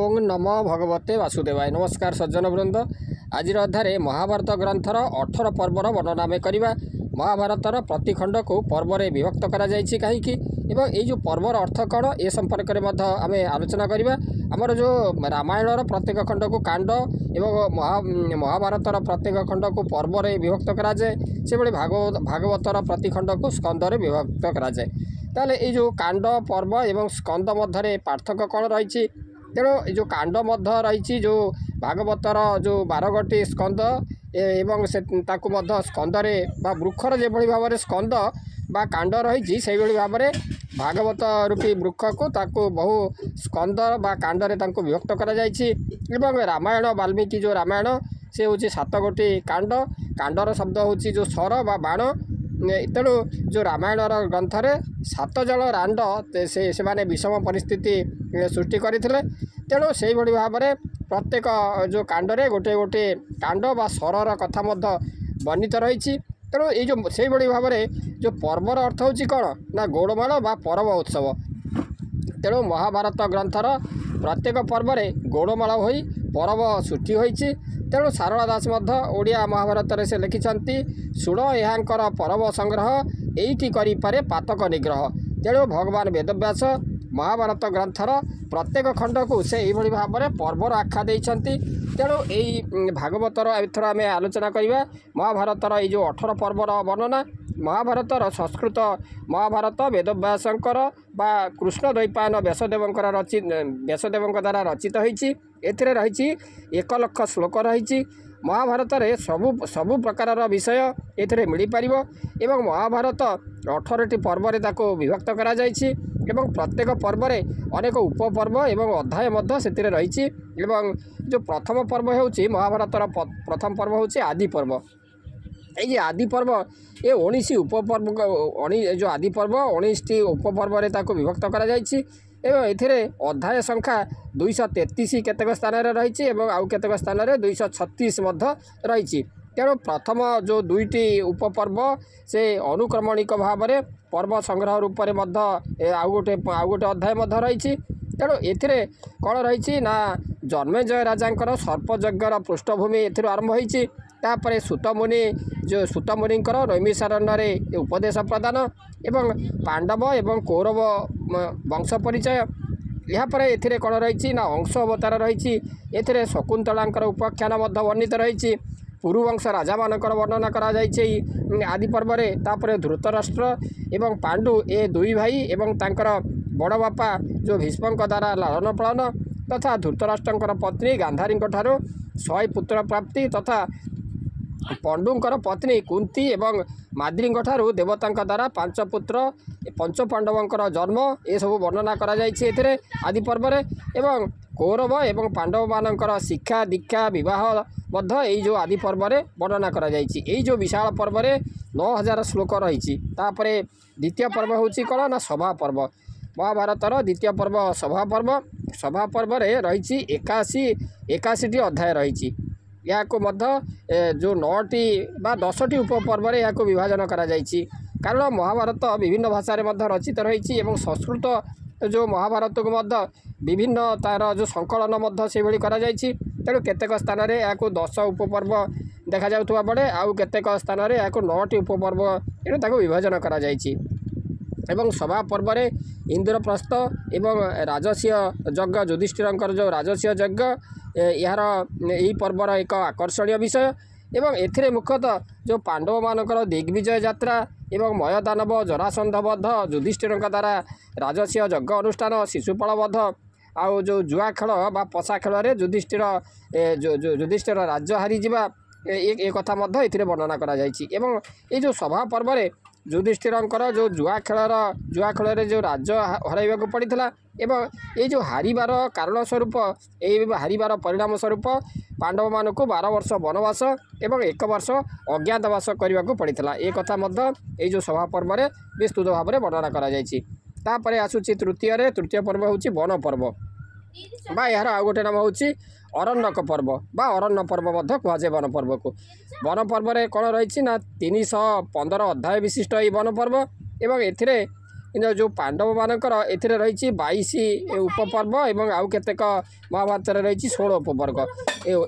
ଓଂ ନମ ଭଗବତେ ବାସୁଦେବାୟ ନମସ୍କାର ସଜ୍ଜନବୃନ୍ଦ ଆଜିର ଅଧ୍ୟାରେ ମହାଭାରତ ଗ୍ରନ୍ଥର ଅଠର ପର୍ବର ବର୍ଣ୍ଣନା ଆମେ କରିବା ମହାଭାରତର ପ୍ରତିଖଣ୍ଡକୁ ପର୍ବରେ ବିଭକ୍ତ କରାଯାଇଛି କାହିଁକି ଏବଂ ଏଇ ଯେଉଁ ପର୍ବର ଅର୍ଥ କ'ଣ ଏ ସମ୍ପର୍କରେ ମଧ୍ୟ ଆମେ ଆଲୋଚନା କରିବା ଆମର ଯେଉଁ ରାମାୟଣର ପ୍ରତ୍ୟେକ ଖଣ୍ଡକୁ କାଣ୍ଡ ଏବଂ ମହା ମହାଭାରତର ପ୍ରତ୍ୟେକ ଖଣ୍ଡକୁ ପର୍ବରେ ବିଭକ୍ତ କରାଯାଏ ସେଭଳି ଭାଗବତର ପ୍ରତିଖଣ୍ଡକୁ ସ୍କନ୍ଦରେ ବିଭକ୍ତ କରାଯାଏ ତାହେଲେ ଏଇ ଯେଉଁ କାଣ୍ଡ ପର୍ବ ଏବଂ ସ୍କନ୍ଦ ମଧ୍ୟରେ ପାର୍ଥକ୍ୟ କ'ଣ ରହିଛି ତେଣୁ ଏ ଯେଉଁ କାଣ୍ଡ ମଧ୍ୟ ରହିଛି ଯେଉଁ ଭାଗବତର ଯେଉଁ ବାରଗୋଟି ସ୍କନ୍ଦ ଏବଂ ସେ ତାକୁ ମଧ୍ୟ ସ୍କନ୍ଦରେ ବା ବୃକ୍ଷର ଯେଭଳି ଭାବରେ ସ୍କନ୍ଦ ବା କାଣ୍ଡ ରହିଛି ସେହିଭଳି ଭାବରେ ଭାଗବତ ରୂପୀ ବୃକ୍ଷକୁ ତାକୁ ବହୁ ସ୍କନ୍ଦ ବା କାଣ୍ଡରେ ତାଙ୍କୁ ବିଭକ୍ତ କରାଯାଇଛି ଏବଂ ରାମାୟଣ ବାଲ୍ମୀକି ଯେଉଁ ରାମାୟଣ ସେ ହେଉଛି ସାତ ଗୋଟି କାଣ୍ଡ କାଣ୍ଡର ଶବ୍ଦ ହେଉଛି ଯେଉଁ ସର ବା ବାଣ ତେଣୁ ଯେଉଁ ରାମାୟଣର ଗ୍ରନ୍ଥରେ ସାତ ଜଣ ରାଣ୍ଡ ସେ ସେମାନେ ବିଷମ ପରିସ୍ଥିତି ସୃଷ୍ଟି କରିଥିଲେ ତେଣୁ ସେହିଭଳି ଭାବରେ ପ୍ରତ୍ୟେକ ଯେଉଁ କାଣ୍ଡରେ ଗୋଟିଏ ଗୋଟିଏ କାଣ୍ଡ ବା ସ୍ୱରର କଥା ମଧ୍ୟ ବର୍ଣ୍ଣିତ ରହିଛି ତେଣୁ ଏଇ ଯେଉଁ ସେହିଭଳି ଭାବରେ ଯେଉଁ ପର୍ବର ଅର୍ଥ ହେଉଛି କ'ଣ ନା ଗୌଡ଼ମାଳ ବା ପରବ ଉତ୍ସବ ତେଣୁ ମହାଭାରତ ଗ୍ରନ୍ଥର ପ୍ରତ୍ୟେକ ପର୍ବରେ ଗୌଡ଼ମାଳ ହୋଇ ପରବ ସୃଷ୍ଟି ହୋଇଛି ତେଣୁ ସାରଳା ଦାସ ମଧ୍ୟ ଓଡ଼ିଆ ମହାଭାରତରେ ସେ ଲେଖିଛନ୍ତି ଶୁଣ ଏହାଙ୍କର ପରବ ସଂଗ୍ରହ ଏଇଠି କରିପାରେ ପାତକ ନିଗ୍ରହ ତେଣୁ ଭଗବାନ ବେଦବ୍ୟାସ ମହାଭାରତ ଗ୍ରନ୍ଥର ପ୍ରତ୍ୟେକ ଖଣ୍ଡକୁ ସେ ଏହିଭଳି ଭାବରେ ପର୍ବର ଆଖା ଦେଇଛନ୍ତି ତେଣୁ ଏଇ ଭାଗବତର ଏଥର ଆମେ ଆଲୋଚନା କରିବା ମହାଭାରତର ଏଇ ଯେଉଁ ଅଠର ପର୍ବର ବର୍ଣ୍ଣନା ମହାଭାରତର ସଂସ୍କୃତ ମହାଭାରତ ବେଦବ୍ୟାସଙ୍କର ବା କୃଷ୍ଣ ଦୈପାୟନ ବ୍ୟାସଦେବଙ୍କର ରଚି ବ୍ୟାସଦେବଙ୍କ ଦ୍ୱାରା ରଚିତ ହୋଇଛି ଏଥିରେ ରହିଛି ଏକ ଲକ୍ଷ ଶ୍ଳୋକ ରହିଛି ମହାଭାରତରେ ସବୁ ସବୁ ପ୍ରକାରର ବିଷୟ ଏଥିରେ ମିଳିପାରିବ ଏବଂ ମହାଭାରତ ଅଠରଟି ପର୍ବରେ ତାକୁ ବିଭକ୍ତ କରାଯାଇଛି ଏବଂ ପ୍ରତ୍ୟେକ ପର୍ବରେ ଅନେକ ଉପପର୍ବ ଏବଂ ଅଧ୍ୟାୟ ମଧ୍ୟ ସେଥିରେ ରହିଛି ଏବଂ ଯେଉଁ ପ୍ରଥମ ପର୍ବ ହେଉଛି ମହାଭାରତର ପ୍ରଥମ ପର୍ବ ହେଉଛି ଆଦି ପର୍ବ এই যে আদি পর্ব এ ଉଣେଇଶ ଉପପର୍ବ ଯେଉଁ ଆଦି ପର୍ବ ଉଣେଇଶଟି ଉପପର୍ବରେ ତାକୁ ବିଭକ୍ତ କରାଯାଇଛି ଏବଂ ଏଥିରେ ଅଧ୍ୟାୟ ସଂଖ୍ୟା ଦୁଇଶହ ତେତିଶ କେତେକ ସ୍ଥାନରେ ରହିଛି ଏବଂ ଆଉ କେତେକ ସ୍ଥାନରେ ଦୁଇଶହ ଛତିଶ ମଧ୍ୟ ରହିଛି ତେଣୁ ପ୍ରଥମ ଯେଉଁ ଦୁଇଟି ଉପପର୍ବ ସେ ଅନୁକ୍ରମଣିକ ଭାବରେ ପର୍ବ ସଂଗ୍ରହ ରୂପରେ ମଧ୍ୟ ଆଉ ଗୋଟେ ଆଉ ଗୋଟେ ଅଧ୍ୟାୟ ମଧ୍ୟ ରହିଛି ତେଣୁ ଏଥିରେ କ'ଣ ରହିଛି ନା ଜନ୍ମେଜୟ ରାଜାଙ୍କର ସର୍ପଯଜ୍ଞର ପୃଷ୍ଠଭୂମି ଏଥିରୁ ଆରମ୍ଭ ହୋଇଛି ତାପରେ ସୁତମୁନି ଯେଉଁ ସୁତମୁନିଙ୍କର ନୈମିଶାରଣ୍ୟରେ ଉପଦେଶ ପ୍ରଦାନ ଏବଂ ପାଣ୍ଡବ ଏବଂ କୌରବ ବଂଶ ପରିଚୟ ଏହାପରେ ଏଥିରେ କ'ଣ ରହିଛି ନା ଅଂଶ ଅବତାର ରହିଛି ଏଥିରେ ଶକୁନ୍ତଳାଙ୍କର ଉପାଖ୍ୟାନ ମଧ୍ୟ ବର୍ଣ୍ଣିତ ରହିଛି ପୁରୁବଂଶ ରାଜାମାନଙ୍କର ବର୍ଣ୍ଣନା କରାଯାଇଛି ଆଦି ପର୍ବରେ ତାପରେ ଧୃତରାଷ୍ଟ୍ର ଏବଂ ପାଣ୍ଡୁ ଏ ଦୁଇ ଭାଇ ଏବଂ ତାଙ୍କର ବଡ଼ ବାପା ଯେଉଁ ଭୀଷ୍ମଙ୍କ ଦ୍ୱାରା ଲାଳନ ପାଳନ ତଥା ଧୃତରାଷ୍ଟ୍ରଙ୍କର ପତ୍ନୀ ଗାନ୍ଧାରୀଙ୍କ ଠାରୁ ଶହେ ପୁତ୍ର ପ୍ରାପ୍ତି ତଥା ପଣ୍ଡୁଙ୍କର ପତ୍ନୀ କୁନ୍ତି ଏବଂ ମାଦ୍ରୀଙ୍କ ଠାରୁ ଦେବତାଙ୍କ ଦ୍ୱାରା ପାଞ୍ଚ ପୁତ୍ର ପଞ୍ଚ ପାଣ୍ଡବଙ୍କର ଜନ୍ମ ଏସବୁ ବର୍ଣ୍ଣନା କରାଯାଇଛି ଏଥିରେ ଆଦି ପର୍ବରେ ଏବଂ କୌରବ ଏବଂ ପାଣ୍ଡବମାନଙ୍କର ଶିକ୍ଷା ଦୀକ୍ଷା ବିବାହ ମଧ୍ୟ ଏଇ ଯେଉଁ ଆଦି ପର୍ବରେ ବର୍ଣ୍ଣନା କରାଯାଇଛି ଏଇ ଯେଉଁ ବିଶାଳ ପର୍ବରେ ନଅ ହଜାର ଶ୍ଳୋକ ରହିଛି ତାପରେ ଦ୍ୱିତୀୟ ପର୍ବ ହେଉଛି କ'ଣ ନା ସଭା ପର୍ବ ମହାଭାରତର ଦ୍ୱିତୀୟ ପର୍ବ ସଭା ପର୍ବ ସଭା ପର୍ବରେ ରହିଛି ଏକାଅଶୀ ଏକାଅଶୀଟି ଅଧ୍ୟାୟ ରହିଛି ଏହାକୁ ମଧ୍ୟ ଯେଉଁ ନଅଟି ବା ଦଶଟି ଉପପର୍ବରେ ଏହାକୁ ବିଭାଜନ କରାଯାଇଛି କାରଣ ମହାଭାରତ ବିଭିନ୍ନ ଭାଷାରେ ମଧ୍ୟ ରଚିତ ରହିଛି ଏବଂ ସଂସ୍କୃତ ଯେଉଁ ମହାଭାରତକୁ ମଧ୍ୟ ବିଭିନ୍ନ ତା'ର ଯେଉଁ ସଂକଳନ ମଧ୍ୟ ସେଭଳି କରାଯାଇଛି ତେଣୁ କେତେକ ସ୍ଥାନରେ ଏହାକୁ ଦଶ ଉପପର୍ବ ଦେଖାଯାଉଥିବା ବେଳେ ଆଉ କେତେକ ସ୍ଥାନରେ ଏହାକୁ ନଅଟି ଉପପର୍ବ ଏଣୁ ତାକୁ ବିଭାଜନ କରାଯାଇଛି ଏବଂ ସଭା ପର୍ବରେ ଇନ୍ଦ୍ରପ୍ରସ୍ଥ ଏବଂ ରାଜସୀୟ ଯଜ୍ଞ ଯୁଧିଷ୍ଠିରଙ୍କର ଯେଉଁ ରାଜସୀୟ ଯଜ୍ଞ ଏହାର ଏହି ପର୍ବର ଏକ ଆକର୍ଷଣୀୟ ବିଷୟ ଏବଂ ଏଥିରେ ମୁଖ୍ୟତଃ ଯେଉଁ ପାଣ୍ଡବମାନଙ୍କର ଦିଗ୍ବିଜୟ ଯାତ୍ରା ଏବଂ ମୟଦାନବ ଜରାସନ୍ଧବଦ୍ଧ ଯୁଧିଷ୍ଠିରଙ୍କ ଦ୍ୱାରା ରାଜସୀୟ ଯଜ୍ଞ ଅନୁଷ୍ଠାନ ଶିଶୁପାଳବଦ୍ଧ ଆଉ ଯେଉଁ ଜୁଆ ଖେଳ ବା ପଶା ଖେଳରେ ଯୁଧିଷ୍ଠିର ଯୁଧିଷ୍ଠିର ରାଜ୍ୟ ହାରିଯିବା ଏ କଥା ମଧ୍ୟ ଏଥିରେ ବର୍ଣ୍ଣନା କରାଯାଇଛି ଏବଂ ଏଇ ଯେଉଁ ସଭା ପର୍ବରେ ଯୁଧିଷ୍ଠିରଙ୍କର ଯେଉଁ ଜୁଆ ଖେଳର ଜୁଆ ଖେଳରେ ଯେଉଁ ରାଜ ହରାଇବାକୁ ପଡ଼ିଥିଲା ଏବଂ ଏଇ ଯେଉଁ ହାରିବାର କାରଣ ସ୍ୱରୂପ ଏଇ ହାରିବାର ପରିଣାମ ସ୍ୱରୂପ ପାଣ୍ଡବମାନଙ୍କୁ ବାର ବର୍ଷ ବନବାସ ଏବଂ ଏକ ବର୍ଷ ଅଜ୍ଞାତବାସ କରିବାକୁ ପଡ଼ିଥିଲା ଏ କଥା ମଧ୍ୟ ଏଇ ଯେଉଁ ସଭା ପର୍ବରେ ବିସ୍ତୃତ ଭାବରେ ବର୍ଣ୍ଣନା କରାଯାଇଛି ତାପରେ ଆସୁଛି ତୃତୀୟରେ ତୃତୀୟ ପର୍ବ ହେଉଛି ବନପର୍ବ ବା ଏହାର ଆଉ ଗୋଟେ ନାମ ହେଉଛି ଅରଣ୍ୟକ ପର୍ବ ବା ଅରଣ୍ୟ ପର୍ବ ମଧ୍ୟ କୁହାଯାଏ ବନପର୍ବକୁ ବନପର୍ବରେ କ'ଣ ରହିଛି ନା ତିନିଶହ ପନ୍ଦର ଅଧ୍ୟାୟ ବିଶିଷ୍ଟ ଏହି ବନପର୍ବ ଏବଂ ଏଥିରେ ଯେଉଁ ପାଣ୍ଡବମାନଙ୍କର ଏଥିରେ ରହିଛି ବାଇଶ ଉପପର୍ବ ଏବଂ ଆଉ କେତେକ ମହାଭାରତରେ ରହିଛି ଷୋହଳ ଉପପର୍ବ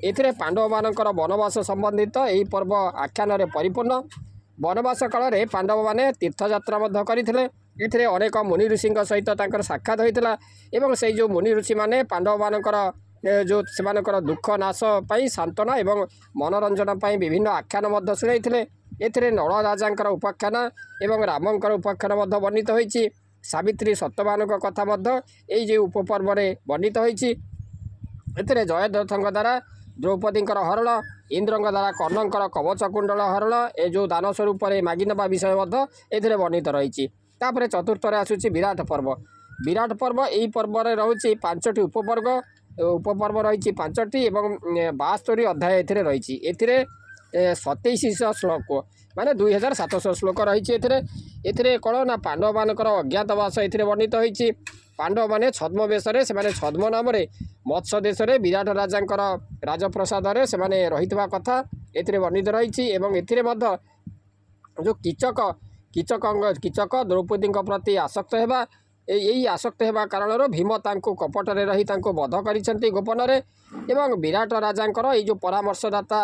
ଏଥିରେ ପାଣ୍ଡବମାନଙ୍କର ବନବାସ ସମ୍ବନ୍ଧିତ ଏହି ପର୍ବ ଆଖ୍ୟାନରେ ପରିପୂର୍ଣ୍ଣ ବନବାସ କାଳରେ ପାଣ୍ଡବମାନେ ତୀର୍ଥଯାତ୍ରା ମଧ୍ୟ କରିଥିଲେ ଏଥିରେ ଅନେକ ମୁନି ଋଷିଙ୍କ ସହିତ ତାଙ୍କର ସାକ୍ଷାତ ହୋଇଥିଲା ଏବଂ ସେଇ ଯେଉଁ ମୁନି ଋଷିମାନେ ପାଣ୍ଡବମାନଙ୍କର ଯେଉଁ ସେମାନଙ୍କର ଦୁଃଖ ନାଶ ପାଇଁ ସାନ୍ତ୍ୱନା ଏବଂ ମନୋରଞ୍ଜନ ପାଇଁ ବିଭିନ୍ନ ଆଖ୍ୟାନ ମଧ୍ୟ ଶୁଣାଇଥିଲେ ଏଥିରେ ନଳ ରାଜାଙ୍କର ଉପାଖ୍ୟାନ ଏବଂ ରାମଙ୍କର ଉପାଖ୍ୟାନ ମଧ୍ୟ ବର୍ଣ୍ଣିତ ହୋଇଛି ସାବିତ୍ରୀ ସତ୍ୟବାନଙ୍କ କଥା ମଧ୍ୟ ଏଇ ଯେଉଁ ଉପପର୍ବରେ ବର୍ଣ୍ଣିତ ହୋଇଛି ଏଥିରେ ଜୟଦ୍ରଥଙ୍କ ଦ୍ୱାରା ଦ୍ରୌପଦୀଙ୍କର ହରଣ ଇନ୍ଦ୍ରଙ୍କ ଦ୍ୱାରା କର୍ଣ୍ଣଙ୍କର କବଚ କୁଣ୍ଡଳ ହରଣ ଏ ଯେଉଁ ଦାନ ସ୍ୱରୂପରେ ମାଗିନେବା ବିଷୟ ମଧ୍ୟ ଏଥିରେ ବର୍ଣ୍ଣିତ ରହିଛି ତାପରେ ଚତୁର୍ଥରେ ଆସୁଛି ବିରାଟ ପର୍ବ ବିରାଟ ପର୍ବ ଏହି ପର୍ବରେ ରହୁଛି ପାଞ୍ଚଟି ଉପବର୍ଗ ଉପପର୍ବ ରହିଛି ପାଞ୍ଚଟି ଏବଂ ବାସ୍ତରୀ ଅଧ୍ୟାୟ ଏଥିରେ ରହିଛି ଏଥିରେ ସତେଇଶଶହ ଶ୍ଳୋକ ମାନେ ଦୁଇ ହଜାର ସାତଶହ ଶ୍ଳୋକ ରହିଛି ଏଥିରେ ଏଥିରେ କ'ଣ ନା ପାଣ୍ଡବମାନଙ୍କର ଅଜ୍ଞାତବାସ ଏଥିରେ ବର୍ଣ୍ଣିତ ହୋଇଛି ପାଣ୍ଡବମାନେ ଛଦ୍ମ ବେଶରେ ସେମାନେ ଛଦ୍ମ ନାମରେ ମତ୍ସ୍ୟ ଦେଶରେ ବିରାଟ ରାଜାଙ୍କର ରାଜପ୍ରସାଦରେ ସେମାନେ ରହିଥିବା କଥା ଏଥିରେ ବର୍ଣ୍ଣିତ ରହିଛି ଏବଂ ଏଥିରେ ମଧ୍ୟ ଯେଉଁ କିଚକ କିଚକଙ୍କ କିଚକ ଦ୍ରୌପଦୀଙ୍କ ପ୍ରତି ଆସକ୍ତ ହେବା ଏହି ଆସକ୍ତ ହେବା କାରଣରୁ ଭୀମ ତାଙ୍କୁ କପଟରେ ରହି ତାଙ୍କୁ ବଧ କରିଛନ୍ତି ଗୋପନରେ ଏବଂ ବିରାଟ ରାଜାଙ୍କର ଏଇ ଯେଉଁ ପରାମର୍ଶଦାତା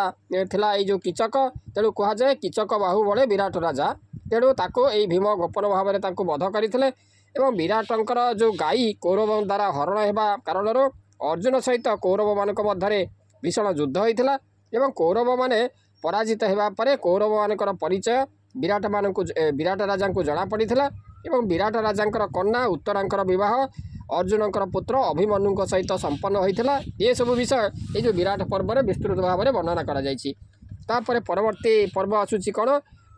ଥିଲା ଏଇ ଯେଉଁ କିଚକ ତେଣୁ କୁହାଯାଏ କିଚକ ବାହୁବଳେ ବିରାଟ ରାଜା ତେଣୁ ତାକୁ ଏଇ ଭୀମ ଗୋପନ ଭାବରେ ତାଙ୍କୁ ବଧ କରିଥିଲେ ଏବଂ ବିରାଟଙ୍କର ଯେଉଁ ଗାଈ କୌରବ ଦ୍ୱାରା ହରଣ ହେବା କାରଣରୁ ଅର୍ଜୁନ ସହିତ କୌରବମାନଙ୍କ ମଧ୍ୟରେ ଭୀଷଣ ଯୁଦ୍ଧ ହୋଇଥିଲା ଏବଂ କୌରବମାନେ ପରାଜିତ ହେବା ପରେ କୌରବମାନଙ୍କର ପରିଚୟ ବିରାଟମାନଙ୍କୁ ବିରାଟ ରାଜାଙ୍କୁ ଜଣାପଡ଼ିଥିଲା ଏବଂ ବିରାଟ ରାଜାଙ୍କର କନ୍ୟା ଉତ୍ତରାଙ୍କର ବିବାହ ଅର୍ଜୁନଙ୍କର ପୁତ୍ର ଅଭିମନ୍ୟୁଙ୍କ ସହିତ ସମ୍ପନ୍ନ ହୋଇଥିଲା ଏସବୁ ବିଷୟ ଏ ଯେଉଁ ବିରାଟ ପର୍ବରେ ବିସ୍ତୃତ ଭାବରେ ବର୍ଣ୍ଣନା କରାଯାଇଛି ତାପରେ ପରବର୍ତ୍ତୀ ପର୍ବ ଆସୁଛି କ'ଣ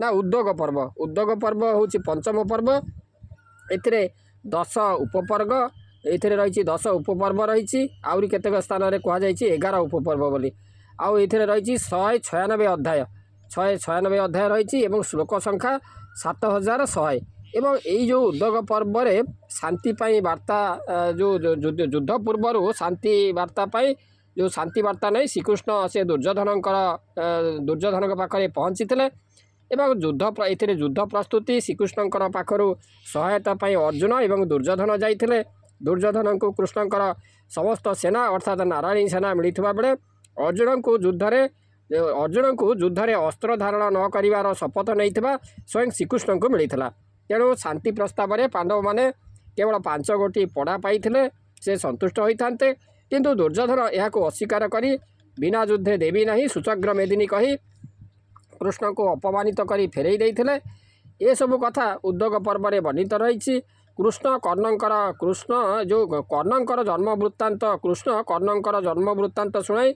ନା ଉଦ୍ୟୋଗ ପର୍ବ ଉଦ୍ୟୋଗ ପର୍ବ ହେଉଛି ପଞ୍ଚମ ପର୍ବ ଏଥିରେ ଦଶ ଉପପର୍ଗ ଏଥିରେ ରହିଛି ଦଶ ଉପପର୍ବ ରହିଛି ଆହୁରି କେତେକ ସ୍ଥାନରେ କୁହାଯାଇଛି ଏଗାର ଉପପର୍ବ ବୋଲି ଆଉ ଏଥିରେ ରହିଛି ଶହେ ଛୟାନବେ ଅଧ୍ୟାୟ ଶହେ ଛୟାନବେ ଅଧ୍ୟାୟ ରହିଛି ଏବଂ ଶ୍ଳୋକ ସଂଖ୍ୟା ସାତ ହଜାର ଶହେ ଏବଂ ଏଇ ଯେଉଁ ଉଦ୍ୟୋଗ ପର୍ବରେ ଶାନ୍ତି ପାଇଁ ବାର୍ତ୍ତା ଯେଉଁ ଯୁଦ୍ଧ ପୂର୍ବରୁ ଶାନ୍ତି ବାର୍ତ୍ତା ପାଇଁ ଯେଉଁ ଶାନ୍ତି ବାର୍ତ୍ତା ନେଇ ଶ୍ରୀକୃଷ୍ଣ ସେ ଦୁର୍ଯ୍ୟୋଧନଙ୍କର ଦୁର୍ଯ୍ୟୋଧନଙ୍କ ପାଖରେ ପହଞ୍ଚିଥିଲେ ଏବଂ ଯୁଦ୍ଧ ଏଥିରେ ଯୁଦ୍ଧ ପ୍ରସ୍ତୁତି ଶ୍ରୀକୃଷ୍ଣଙ୍କର ପାଖରୁ ସହାୟତା ପାଇଁ ଅର୍ଜୁନ ଏବଂ ଦୁର୍ଯ୍ୟୋଧନ ଯାଇଥିଲେ ଦୁର୍ଯ୍ୟୋଧନଙ୍କୁ କୃଷ୍ଣଙ୍କର ସମସ୍ତ ସେନା ଅର୍ଥାତ୍ ନାରାୟଣୀ ସେନା ମିଳିଥିବା ବେଳେ ଅର୍ଜୁନଙ୍କୁ ଯୁଦ୍ଧରେ ଅର୍ଜୁନଙ୍କୁ ଯୁଦ୍ଧରେ ଅସ୍ତ୍ର ଧାରଣ ନ କରିବାର ଶପଥ ନେଇଥିବା ସ୍ୱୟଂ ଶ୍ରୀକୃଷ୍ଣଙ୍କୁ ମିଳିଥିଲା ତେଣୁ ଶାନ୍ତି ପ୍ରସ୍ତାବରେ ପାଣ୍ଡବମାନେ କେବଳ ପାଞ୍ଚ ଗୋଟି ପଡ଼ା ପାଇଥିଲେ ସେ ସନ୍ତୁଷ୍ଟ ହୋଇଥାନ୍ତେ କିନ୍ତୁ ଦୁର୍ଯ୍ୟୋଧନ ଏହାକୁ ଅସ୍ୱୀକାର କରି ବିନା ଯୁଦ୍ଧେ ଦେବି ନାହିଁ ସୁଚଗ୍ର ମେଦିନୀ କହି କୃଷ୍ଣଙ୍କୁ ଅପମାନିତ କରି ଫେରାଇ ଦେଇଥିଲେ ଏସବୁ କଥା ଉଦ୍ୟୋଗ ପର୍ବରେ ବର୍ଣ୍ଣିତ ରହିଛି କୃଷ୍ଣ କର୍ଣ୍ଣଙ୍କର କୃଷ୍ଣ ଯେଉଁ କର୍ଣ୍ଣଙ୍କର ଜନ୍ମ ବୃତ୍ତାନ୍ତ କୃଷ୍ଣ କର୍ଣ୍ଣଙ୍କର ଜନ୍ମ ବୃତ୍ତାନ୍ତ ଶୁଣାଇ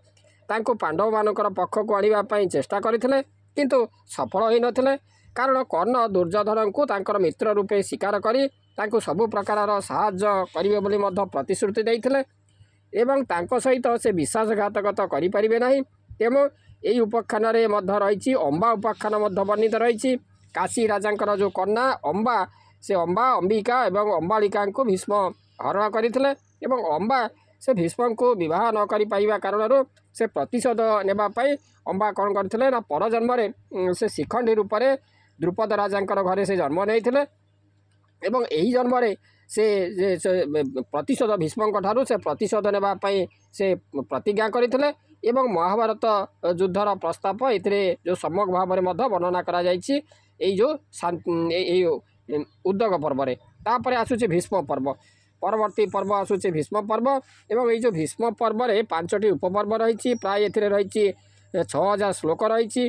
ତାଙ୍କୁ ପାଣ୍ଡବମାନଙ୍କର ପକ୍ଷକୁ ଆଣିବା ପାଇଁ ଚେଷ୍ଟା କରିଥିଲେ କିନ୍ତୁ ସଫଳ ହୋଇନଥିଲେ कारण कर्ण दुर्जोधनको तर मूप शबु प्रकार साहज मध्य प्रतिश्रुति सहित सेवासघातक परिबे नै ती उपख्यान अम्बा उपख्यान वर्णित काशी राजांकर जो कन्ना अम्बा अम्बा एवं ए अम्बा भीष्म हरण गरि अम्बा भीष्मको बिवाह नक पारणु सतिशोध नै अम्बा कन्जन्मे शिखण्डी रूपले ଦ୍ରୁପଦ ରାଜାଙ୍କର ଘରେ ସେ ଜନ୍ମ ନେଇଥିଲେ ଏବଂ ଏହି ଜନ୍ମରେ ସେ ପ୍ରତିଶୋଧ ଭୀଷ୍ମଙ୍କ ଠାରୁ ସେ ପ୍ରତିଶୋଧ ନେବା ପାଇଁ ସେ ପ୍ରତିଜ୍ଞା କରିଥିଲେ ଏବଂ ମହାଭାରତ ଯୁଦ୍ଧର ପ୍ରସ୍ତାବ ଏଥିରେ ଯେଉଁ ସମଗ୍ର ଭାବରେ ମଧ୍ୟ ବର୍ଣ୍ଣନା କରାଯାଇଛି ଏଇ ଯେଉଁ ଏଇ ଉଦ୍ୟୋଗ ପର୍ବରେ ତାପରେ ଆସୁଛି ଭୀଷ୍ମ ପର୍ବ ପରବର୍ତ୍ତୀ ପର୍ବ ଆସୁଛି ଭୀଷ୍ମ ପର୍ବ ଏବଂ ଏଇ ଯେଉଁ ଭୀଷ୍ମ ପର୍ବରେ ପାଞ୍ଚଟି ଉପପର୍ବ ରହିଛି ପ୍ରାୟ ଏଥିରେ ରହିଛି ଛଅ ହଜାର ଶ୍ଲୋକ ରହିଛି